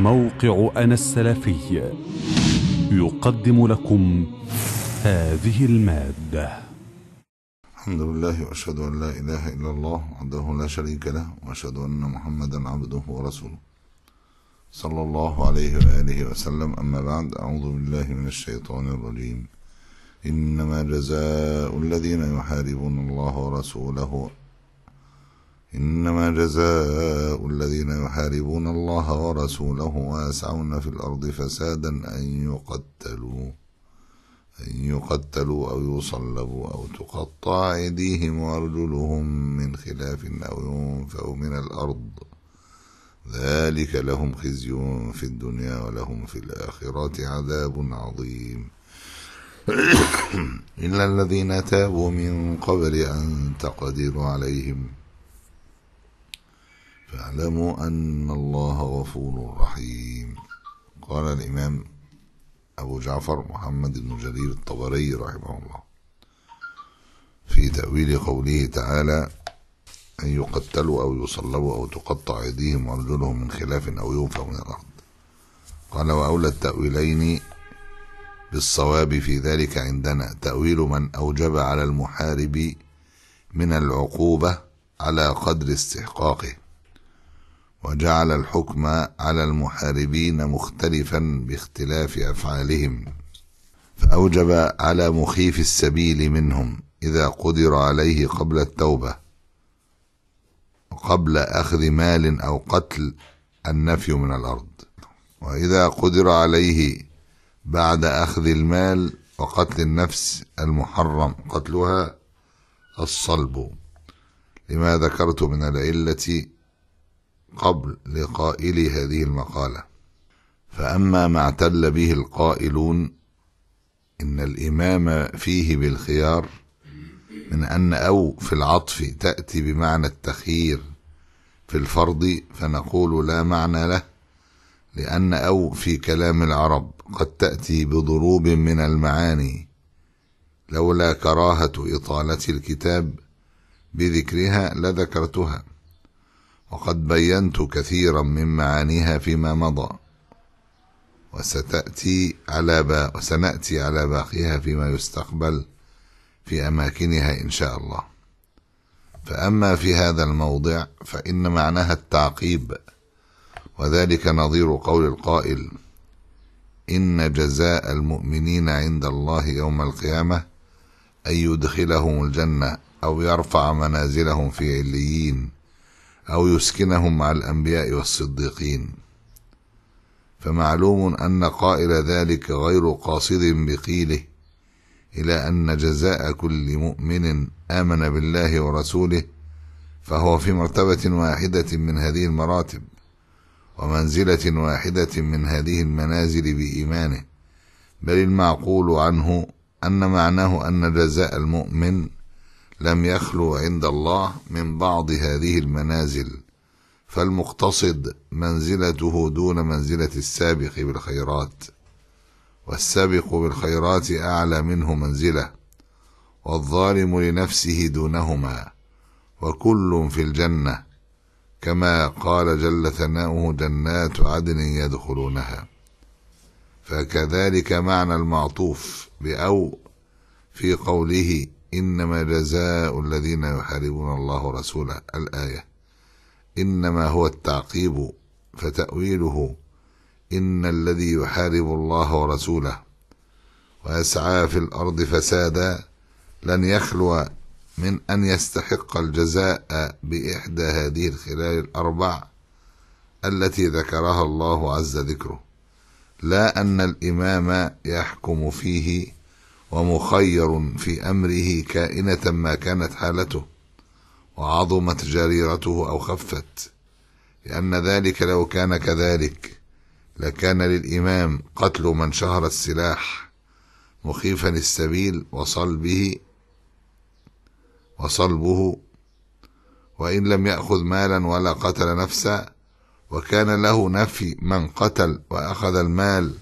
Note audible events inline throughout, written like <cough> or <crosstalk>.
موقع أنا السلفي يقدم لكم هذه المادة الحمد لله وأشهد أن لا إله إلا الله وحده لا شريك له وأشهد أن محمدا عبده ورسوله صلى الله عليه وآله وسلم أما بعد أعوذ بالله من الشيطان الرجيم إنما جزاء الذين يحاربون الله ورسوله إنما جزاء الذين يحاربون الله ورسوله ويسعون في الأرض فسادا أن يقتلوا أن يقتلوا أو يصلبوا أو تقطع أيديهم وأرجلهم من خلاف أو ينفوا من الأرض ذلك لهم خزي في الدنيا ولهم في الآخرة عذاب عظيم <coughs> إلا الذين تابوا من قبل أن تقدروا عليهم فاعلموا أن الله غفور رحيم قال الإمام أبو جعفر محمد بن جرير الطبري رحمه الله في تأويل قوله تعالى أن يقتلوا أو يصلبوا أو تقطع أيديهم وأرجلهم من خلاف أو ينفى من الأرض قال وأولى التأويلين بالصواب في ذلك عندنا تأويل من أوجب على المحارب من العقوبة على قدر استحقاقه وجعل الحكم على المحاربين مختلفا باختلاف أفعالهم فأوجب على مخيف السبيل منهم إذا قدر عليه قبل التوبة وقبل أخذ مال أو قتل النفي من الأرض وإذا قدر عليه بعد أخذ المال وقتل النفس المحرم قتلها الصلب لما ذكرت من العلة قبل لقائل هذه المقالة فأما ما اعتل به القائلون إن الإمام فيه بالخيار من أن أو في العطف تأتي بمعنى التخيير في الفرض فنقول لا معنى له لأن أو في كلام العرب قد تأتي بضروب من المعاني لولا كراهة إطالة الكتاب بذكرها لذكرتها وقد بينت كثيرا من معانيها فيما مضى وستأتي على با وسنأتي على باقيها فيما يستقبل في أماكنها إن شاء الله فأما في هذا الموضع فإن معناها التعقيب وذلك نظير قول القائل إن جزاء المؤمنين عند الله يوم القيامة أن يدخلهم الجنة أو يرفع منازلهم في عليين أو يسكنهم مع الأنبياء والصديقين فمعلوم أن قائل ذلك غير قاصد بقيله إلى أن جزاء كل مؤمن آمن بالله ورسوله فهو في مرتبة واحدة من هذه المراتب ومنزلة واحدة من هذه المنازل بإيمانه بل المعقول عنه أن معناه أن جزاء المؤمن لم يخلو عند الله من بعض هذه المنازل فالمقتصد منزلته دون منزلة السابق بالخيرات والسابق بالخيرات أعلى منه منزلة والظالم لنفسه دونهما وكل في الجنة كما قال جل ثناؤه جنات عدن يدخلونها فكذلك معنى المعطوف بأو في قوله إنما جزاء الذين يحاربون الله ورسوله الآية إنما هو التعقيب فتأويله إن الذي يحارب الله ورسوله ويسعى في الأرض فسادا لن يخلو من أن يستحق الجزاء بإحدى هذه الخلال الأربع التي ذكرها الله عز ذكره لا أن الإمام يحكم فيه ومخير في أمره كائنة ما كانت حالته وعظمت جريرته أو خفت لأن ذلك لو كان كذلك لكان للإمام قتل من شهر السلاح مخيفا السبيل وصلبه وصلبه وإن لم يأخذ مالا ولا قتل نفسا وكان له نفي من قتل وأخذ المال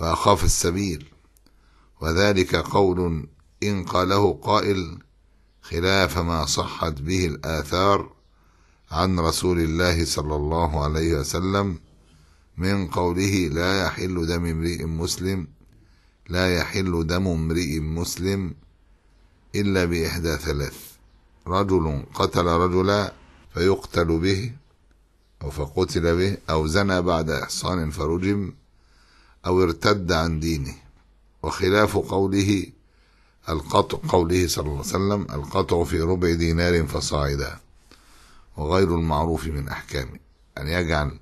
وأخاف السبيل وذلك قول إن قاله قائل خلاف ما صحت به الآثار عن رسول الله صلى الله عليه وسلم من قوله لا يحل دم امرئ مسلم لا يحل دم امرئ مسلم إلا بإحدى ثلاث رجل قتل رجلا فيقتل به أو فقتل به أو زنى بعد إحصان فرجم أو ارتد عن دينه وخلاف قوله القطع قوله صلى الله عليه وسلم القطع في ربع دينار فصاعدا وغير المعروف من أحكامه أن يعني يجعل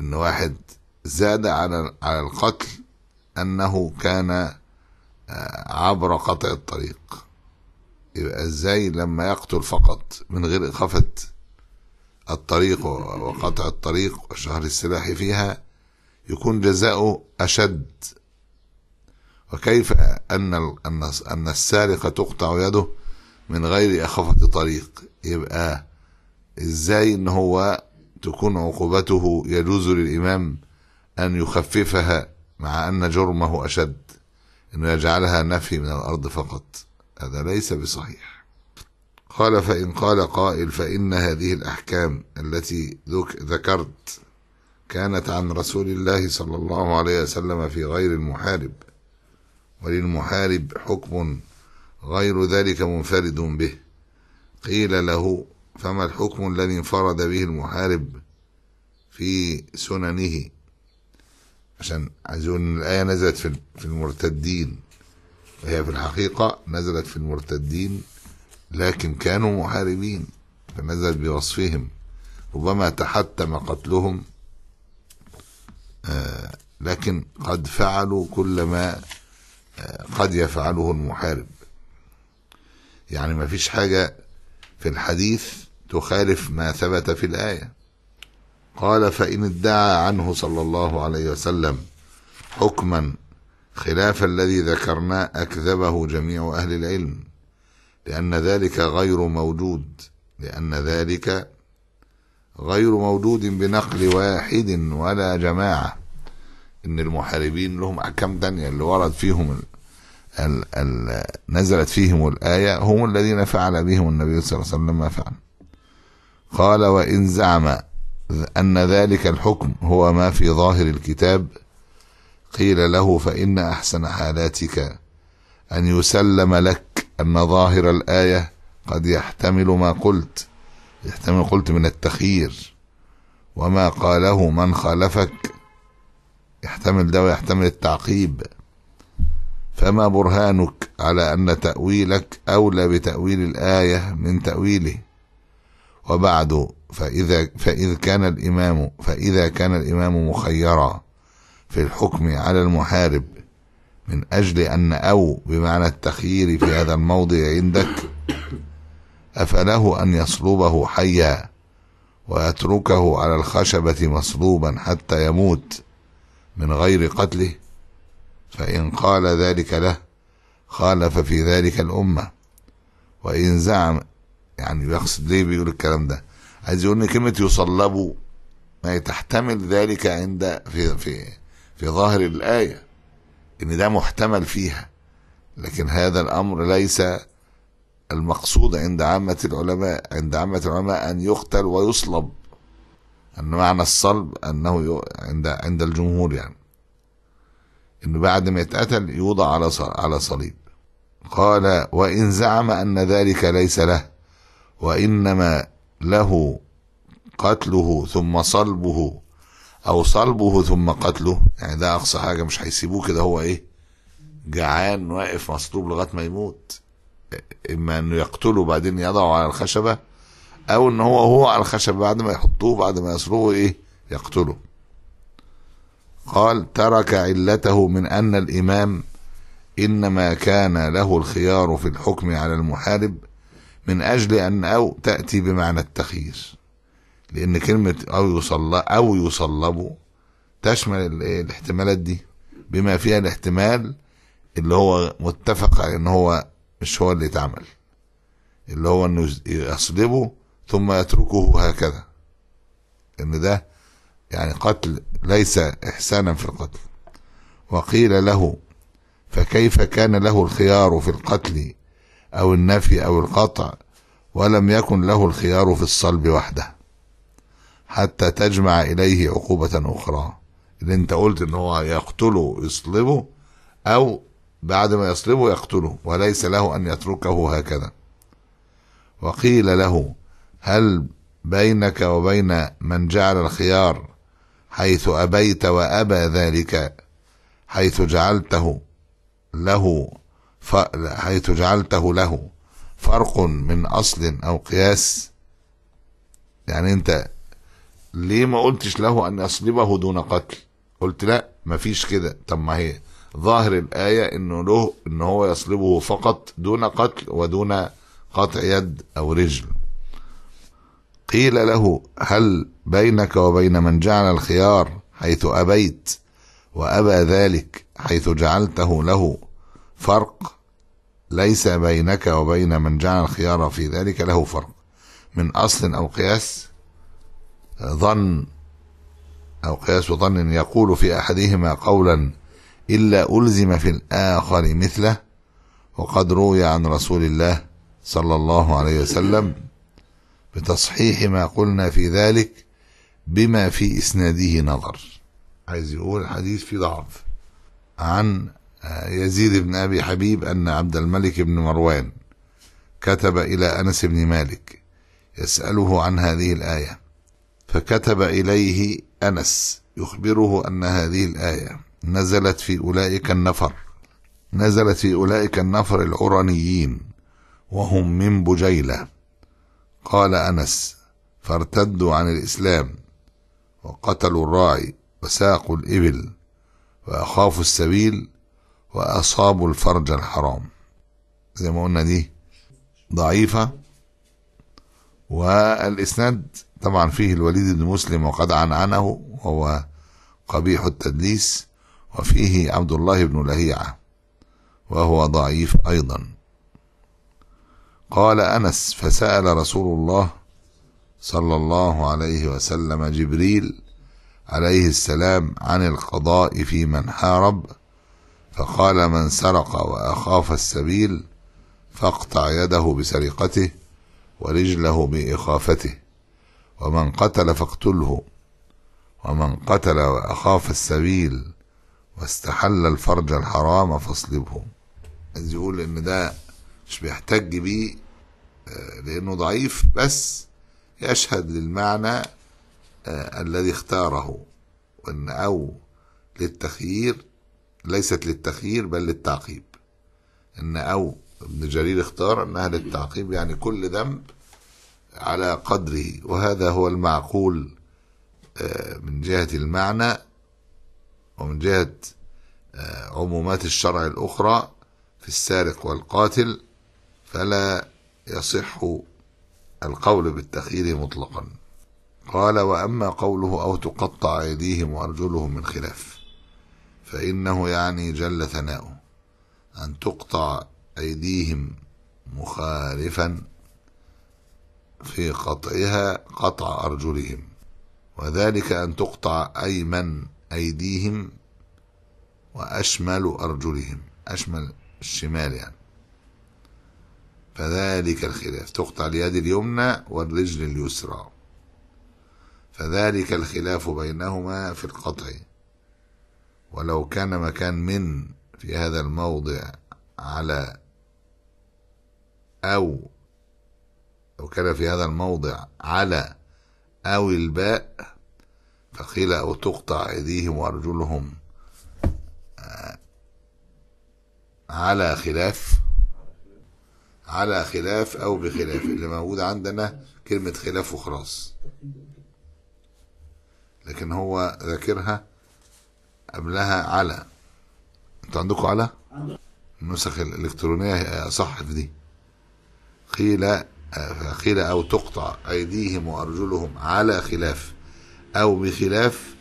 أن واحد زاد على على القتل أنه كان آه، عبر قطع الطريق يبقى ازاي لما يقتل فقط من غير إخافة الطريق وقطع الطريق والشهر السلاحي فيها يكون جزاؤه أشد وكيف أن أن أن السارق تقطع يده من غير إخافة طريق يبقى إزاي إن هو تكون عقوبته يجوز للإمام أن يخففها مع أن جرمه أشد أنه يجعلها نفي من الأرض فقط هذا ليس بصحيح قال فإن قال قائل فإن هذه الأحكام التي ذكرت كانت عن رسول الله صلى الله عليه وسلم في غير المحارب وللمحارب حكم غير ذلك منفرد به قيل له فما الحكم الذي انفرد به المحارب في سننه عشان عايزون الآية نزلت في المرتدين وهي في الحقيقة نزلت في المرتدين لكن كانوا محاربين فنزلت بوصفهم ربما تحتم قتلهم آه، لكن قد فعلوا كل ما قد يفعله المحارب يعني ما فيش حاجة في الحديث تخالف ما ثبت في الآية قال فإن ادعى عنه صلى الله عليه وسلم حكما خلاف الذي ذكرناه أكذبه جميع أهل العلم لأن ذلك غير موجود لأن ذلك غير موجود بنقل واحد ولا جماعة ان المحاربين لهم احكام تانية اللي ورد فيهم ال ال نزلت فيهم الايه هم الذين فعل بهم النبي صلى الله عليه وسلم ما فعل قال وان زعم ان ذلك الحكم هو ما في ظاهر الكتاب قيل له فان احسن حالاتك ان يسلم لك ان ظاهر الايه قد يحتمل ما قلت يحتمل قلت من التخيير وما قاله من خالفك يحتمل ده ويحتمل التعقيب فما برهانك على أن تأويلك أولى بتأويل الآية من تأويله وبعد فإذا, فإذ كان الإمام فإذا كان الإمام مخيرا في الحكم على المحارب من أجل أن أو بمعنى التخيير في هذا الموضع عندك أفله أن يصلبه حيا ويتركه على الخشبة مصلوبا حتى يموت من غير قتله فإن قال ذلك له خالف في ذلك الأمة وإن زعم يعني يقصد ليه بيقول الكلام ده عايز يقول ان كلمه يصلبوا ما تحتمل ذلك عند في في في ظاهر الايه ان ده محتمل فيها لكن هذا الامر ليس المقصود عند عامه العلماء عند عامه العلماء ان يقتل ويصلب أن معنى الصلب أنه عند عند الجمهور يعني إنه بعد ما يتقتل يوضع على على صليب قال وإن زعم أن ذلك ليس له وإنما له قتله ثم صلبه أو صلبه ثم قتله يعني ده أقصى حاجة مش هيسيبوه كده هو إيه جعان واقف مصلوب لغاية ما يموت إما إنه يقتله بعدين يضعه على الخشبة او ان هو هو على الخشب بعد ما يحطوه بعد ما يصلوه ايه يقتله قال ترك علته من ان الامام انما كان له الخيار في الحكم على المحارب من اجل ان او تاتي بمعنى التخيير لان كلمه او يصلى او يصلبوا تشمل الاحتمالات دي بما فيها الاحتمال اللي هو متفق ان هو مش هو اللي اتعمل اللي هو انه يصلبه ثم يتركه هكذا ان ده يعني قتل ليس احسانا في القتل وقيل له فكيف كان له الخيار في القتل او النفي او القطع ولم يكن له الخيار في الصلب وحده حتى تجمع اليه عقوبه اخرى اللي انت قلت ان هو يقتله يصلبه او بعد ما يصلبه يقتله وليس له ان يتركه هكذا وقيل له هل بينك وبين من جعل الخيار حيث أبيت وأبى ذلك حيث جعلته له حيث جعلته له فرق من أصل أو قياس يعني أنت ليه ما قلتش له أن يصلبه دون قتل قلت لا مفيش كده طب ما هي ظاهر الآية إنه له إن هو يصلبه فقط دون قتل ودون قطع يد أو رجل قيل له هل بينك وبين من جعل الخيار حيث أبيت وأبى ذلك حيث جعلته له فرق ليس بينك وبين من جعل الخيار في ذلك له فرق من أصل أو قياس ظن أو قياس ظن يقول في أحدهما قولا إلا ألزم في الآخر مثله وقد روي عن رسول الله صلى الله عليه وسلم بتصحيح ما قلنا في ذلك بما في إسناده نظر عايز يقول الحديث في ضعف عن آه، يزيد بن أبي حبيب أن عبد الملك بن مروان كتب إلى أنس بن مالك يسأله عن هذه الآية فكتب إليه أنس يخبره أن هذه الآية نزلت في أولئك النفر نزلت في أولئك النفر العرنيين وهم من بجيلة قال أنس فارتدوا عن الإسلام وقتلوا الراعي وساقوا الإبل وأخافوا السبيل وأصابوا الفرج الحرام زي ما قلنا دي ضعيفة والإسناد طبعا فيه الوليد بن مسلم وقد عنعنه وهو قبيح التدليس وفيه عبد الله بن لهيعة وهو ضعيف أيضا قال أنس فسأل رسول الله صلى الله عليه وسلم جبريل عليه السلام عن القضاء في من حارب فقال من سرق وأخاف السبيل فاقطع يده بسرقته ورجله بإخافته ومن قتل فاقتله ومن قتل وأخاف السبيل واستحل الفرج الحرام فاصلبه عايز يقول إن ده مش بيحتج بيه آه، لأنه ضعيف بس يشهد للمعنى آه، الذي اختاره وإن أو للتخيير ليست للتخيير بل للتعقيب إن أو ابن جرير اختار أنها للتعقيب يعني كل ذنب على قدره وهذا هو المعقول آه، من جهة المعنى ومن جهة عمومات الشرع الأخرى في السارق والقاتل فلا يصح القول بالتخيير مطلقا قال وأما قوله أو تقطع أيديهم وأرجلهم من خلاف فإنه يعني جل ثناؤه أن تقطع أيديهم مخالفا في قطعها قطع أرجلهم وذلك أن تقطع أيمن أيديهم وأشمل أرجلهم أشمل الشمال يعني فذلك الخلاف تقطع اليد اليمنى والرجل اليسرى فذلك الخلاف بينهما في القطع ولو كان مكان من في هذا الموضع على أو لو كان في هذا الموضع على أو الباء فقيل أو تقطع أيديهم وأرجلهم آه، على خلاف على خلاف أو بخلاف اللي موجود عندنا كلمة خلاف وخلاص لكن هو ذاكرها قبلها على انتوا عندكم على النسخ الإلكترونية صح في دي قيل قيل أو تقطع أيديهم وأرجلهم على خلاف أو بخلاف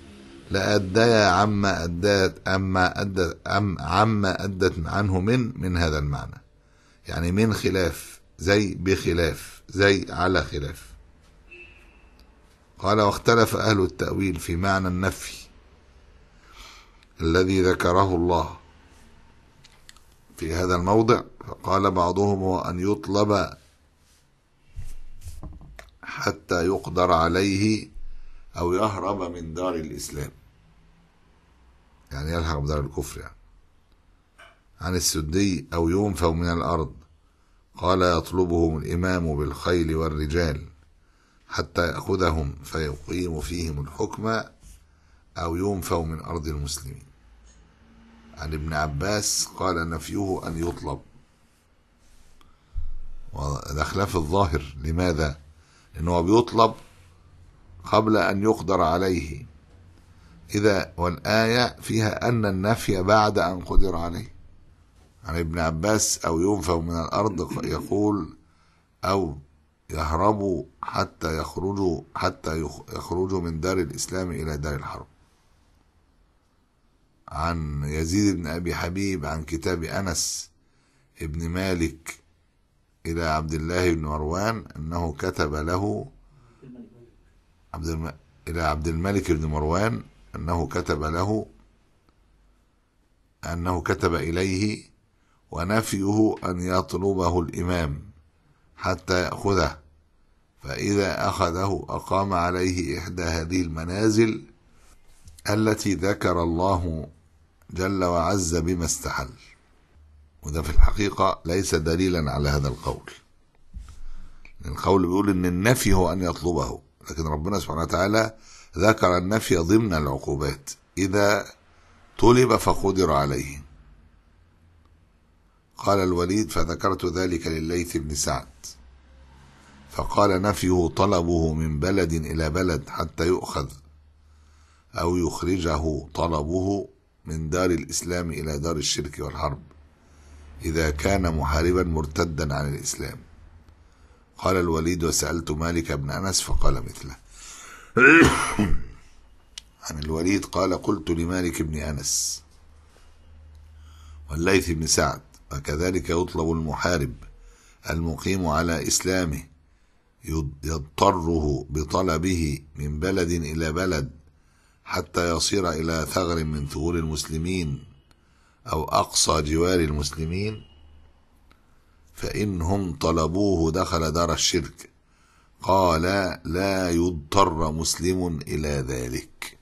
لأديا عما أدت أما أدت أم عما أدت عنه من من هذا المعنى يعني من خلاف زي بخلاف زي على خلاف قال واختلف أهل التأويل في معنى النفي الذي ذكره الله في هذا الموضع فقال بعضهم هو أن يطلب حتى يقدر عليه أو يهرب من دار الإسلام يعني يلحق بدار الكفر يعني عن السدي أو ينفوا من الأرض قال يطلبهم الإمام بالخيل والرجال حتى يأخذهم فيقيم فيهم الحكم أو ينفوا من أرض المسلمين عن ابن عباس قال نفيه أن يطلب وده خلاف الظاهر لماذا؟ لأنه بيطلب قبل أن يقدر عليه إذا والآية فيها أن النفي بعد أن قدر عليه عن ابن عباس أو ينفوا من الأرض يقول أو يهربوا حتى يخرجوا حتى يخرجوا من دار الإسلام إلى دار الحرب عن يزيد بن أبي حبيب عن كتاب أنس ابن مالك إلى عبد الله بن مروان أنه كتب له عبد إلى عبد الملك بن مروان أنه كتب له أنه كتب إليه ونفيه أن يطلبه الإمام حتى يأخذه فإذا أخذه أقام عليه إحدى هذه المنازل التي ذكر الله جل وعز بما استحل وده في الحقيقة ليس دليلا على هذا القول القول بيقول إن النفي هو أن يطلبه لكن ربنا سبحانه وتعالى ذكر النفي ضمن العقوبات إذا طلب فقدر عليه قال الوليد فذكرت ذلك لليث بن سعد فقال نفيه طلبه من بلد إلى بلد حتى يؤخذ أو يخرجه طلبه من دار الإسلام إلى دار الشرك والحرب إذا كان محاربا مرتدا عن الإسلام قال الوليد وسألت مالك بن أنس فقال مثله <coughs> عن الوليد قال قلت لمالك بن أنس والليث بن سعد فكذلك يطلب المحارب المقيم على إسلامه يضطره بطلبه من بلد إلى بلد حتى يصير إلى ثغر من ثغور المسلمين أو أقصى جوار المسلمين فإنهم طلبوه دخل دار الشرك قال لا يضطر مسلم إلى ذلك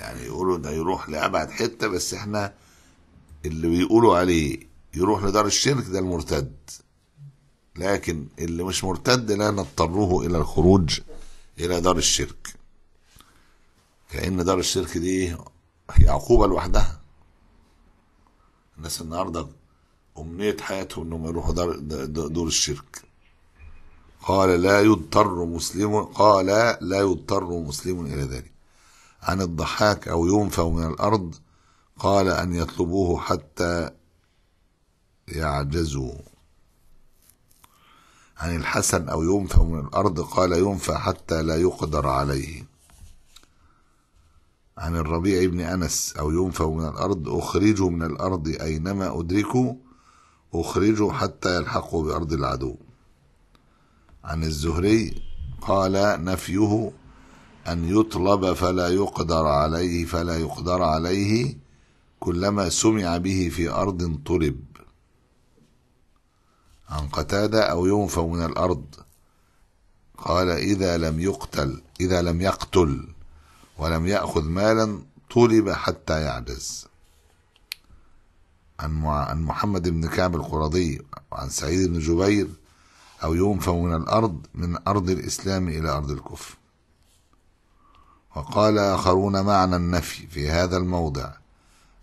يعني يقولوا ده يروح لأبعد حتة بس احنا اللي بيقولوا عليه يروح لدار الشرك ده المرتد لكن اللي مش مرتد لا نضطره الى الخروج الى دار الشرك كأن دار الشرك دي هي عقوبة لوحدها الناس النهاردة أمنية حياتهم أنهم يروحوا دار دور الشرك قال لا يضطر مسلم قال لا يضطر مسلم إلى ذلك عن الضحاك أو ينفى من الأرض قال أن يطلبوه حتى يعجزوا عن الحسن أو ينفى من الأرض قال ينفى حتى لا يقدر عليه عن الربيع بن أنس أو ينفى من الأرض أخرجوا من الأرض أينما أدركوا أخرجوا حتى يلحقوا بأرض العدو عن الزهري قال نفيه أن يطلب فلا يقدر عليه فلا يقدر عليه كلما سمع به في أرض طلب عن قتادة أو ينفى من الأرض قال إذا لم يقتل إذا لم يقتل ولم يأخذ مالا طلب حتى يعجز عن محمد بن كعب القرضي وعن سعيد بن جبير أو ينفى من الأرض من أرض الإسلام إلى أرض الكفر وقال آخرون معنى النفي في هذا الموضع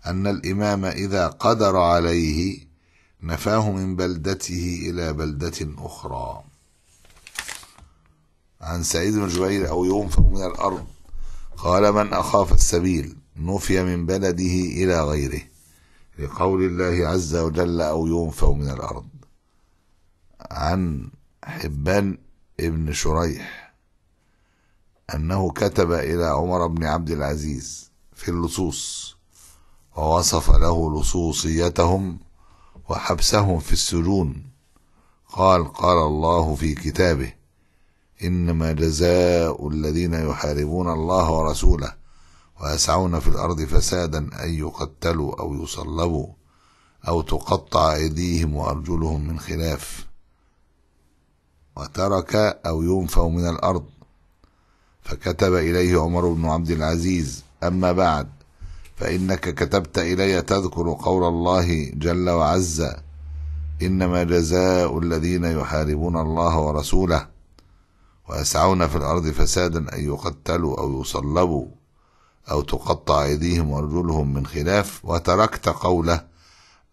أن الإمام إذا قدر عليه نفاه من بلدته إلى بلدة أخرى عن سعيد بن جبير أو ينفى من الأرض قال من أخاف السبيل نفي من بلده إلى غيره لقول الله عز وجل أو ينفى من الأرض عن حبان ابن شريح أنه كتب إلى عمر بن عبد العزيز في اللصوص ووصف له لصوصيتهم وحبسهم في السجون قال قال الله في كتابه إنما جزاء الذين يحاربون الله ورسوله ويسعون في الأرض فسادا أن يقتلوا أو يصلبوا أو تقطع أيديهم وأرجلهم من خلاف وترك أو ينفوا من الأرض فكتب إليه عمر بن عبد العزيز أما بعد فإنك كتبت إلي تذكر قول الله جل وعز إنما جزاء الذين يحاربون الله ورسوله ويسعون في الأرض فسادا أن يقتلوا أو يصلبوا أو تقطع أيديهم وأرجلهم من خلاف وتركت قوله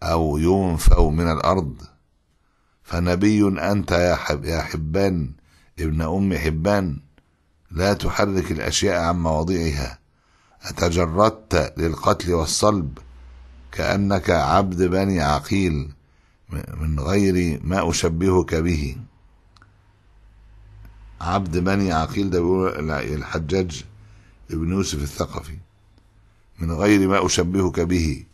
أو ينفوا من الأرض فنبي أنت يا, حب يا حبان ابن أم حبان لا تحرك الأشياء عن مواضعها أتجردت للقتل والصلب كأنك عبد بني عقيل من غير ما أشبهك به عبد بني عقيل ده بيقول الحجاج ابن يوسف الثقفي من غير ما أشبهك به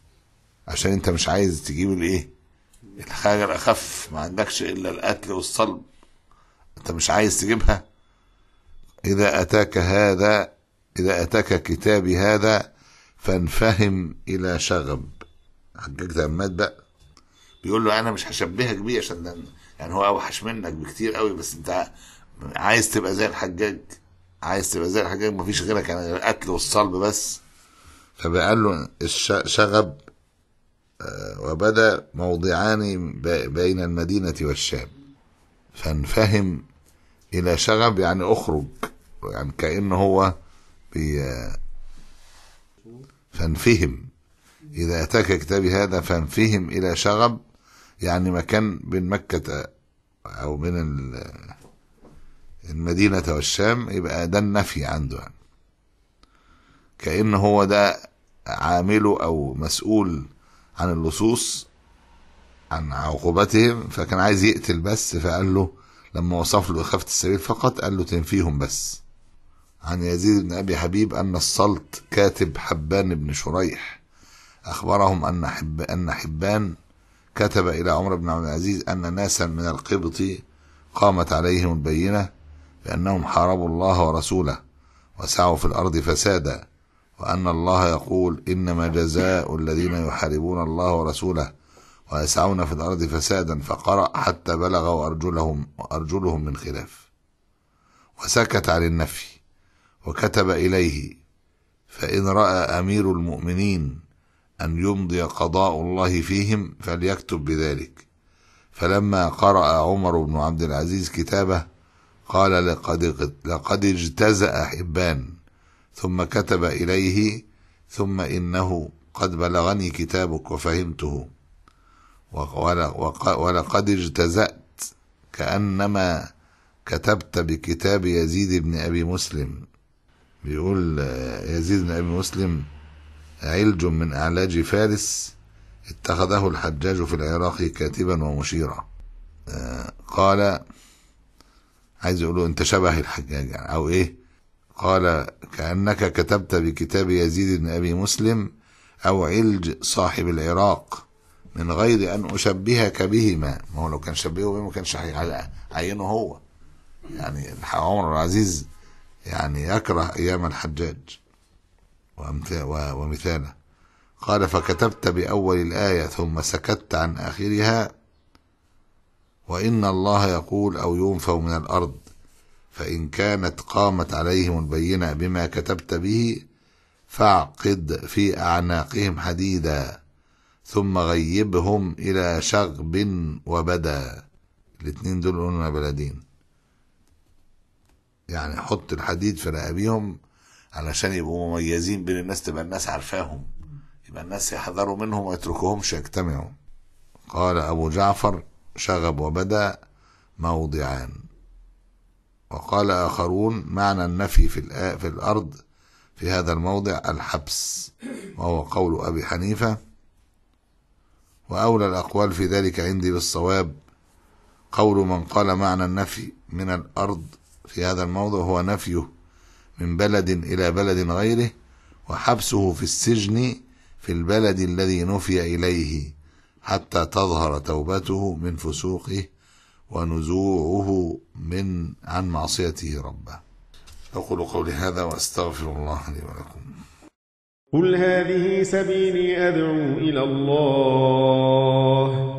عشان أنت مش عايز تجيب الإيه الحاجة الأخف ما عندكش إلا القتل والصلب أنت مش عايز تجيبها إذا أتاك هذا إذا أتاك كتابي هذا فانفهم إلى شغب حجاج ده بقى بيقول له أنا مش هشبهك بيه عشان يعني هو أوحش منك بكتير قوي بس أنت عايز تبقى زي الحجاج عايز تبقى زي الحجاج مفيش غيرك يعني القتل والصلب بس فبقال له الشغب آه، وبدا موضعان بين المدينة والشام فانفهم إلى شغب يعني أخرج يعني كأنه هو فانفهم إذا أتاك كتابي هذا فانفهم إلى شغب يعني مكان بين مكة أو بين المدينة والشام يبقى ده النفي عنده يعني كأن هو ده عامله أو مسؤول عن اللصوص عن عقوبتهم فكان عايز يقتل بس فقال له لما وصف له إخافة السبيل فقط قال له تنفيهم بس عن يزيد بن أبي حبيب أن السلط كاتب حبان بن شريح أخبرهم أن, حب أن حبان كتب إلى عمر بن عبد العزيز أن ناسا من القبط قامت عليهم البينة بأنهم حاربوا الله ورسوله وسعوا في الأرض فسادا وأن الله يقول إنما جزاء الذين يحاربون الله ورسوله ويسعون في الأرض فسادا فقرأ حتى بلغوا أرجلهم, أرجلهم من خلاف وسكت عن النفي وكتب إليه فإن رأى أمير المؤمنين أن يمضي قضاء الله فيهم فليكتب بذلك فلما قرأ عمر بن عبد العزيز كتابه قال لقد, لقد اجتزأ حبان ثم كتب إليه ثم إنه قد بلغني كتابك وفهمته ولقد اجتزأت كأنما كتبت بكتاب يزيد بن أبي مسلم بيقول آه، يزيد بن أبي مسلم علج من أعلاج فارس اتخذه الحجاج في العراق كاتبا ومشيرا آه، قال عايز يقول انت شبه الحجاج يعني او ايه قال كأنك كتبت بكتاب يزيد بن أبي مسلم أو علج صاحب العراق من غير أن أشبهك بهما ما هو لو كان شبهه بهما ما كانش عينه هو يعني عمر العزيز يعني أكره أيام الحجاج ومثاله قال فكتبت بأول الآية ثم سكت عن آخرها وإن الله يقول أو ينفوا من الأرض فإن كانت قامت عليهم البينة بما كتبت به فاعقد في أعناقهم حديدا ثم غيبهم إلى شغب وبدا الاثنين دول بلدين يعني حط الحديد في رقابيهم علشان يبقوا مميزين بين الناس تبقى الناس عارفاهم يبقى الناس يحذروا منهم ويتركوهمش يجتمعوا قال أبو جعفر شغب وبدا موضعان وقال آخرون معنى النفي في, في الأرض في هذا الموضع الحبس وهو قول أبي حنيفة وأولى الأقوال في ذلك عندي بالصواب قول من قال معنى النفي من الأرض في هذا الموضوع هو نفيه من بلد إلى بلد غيره وحبسه في السجن في البلد الذي نفي إليه حتى تظهر توبته من فسوقه ونزوعه من عن معصيته ربه أقول قولي هذا وأستغفر الله لي ولكم قل هذه سبيلي أدعو إلى الله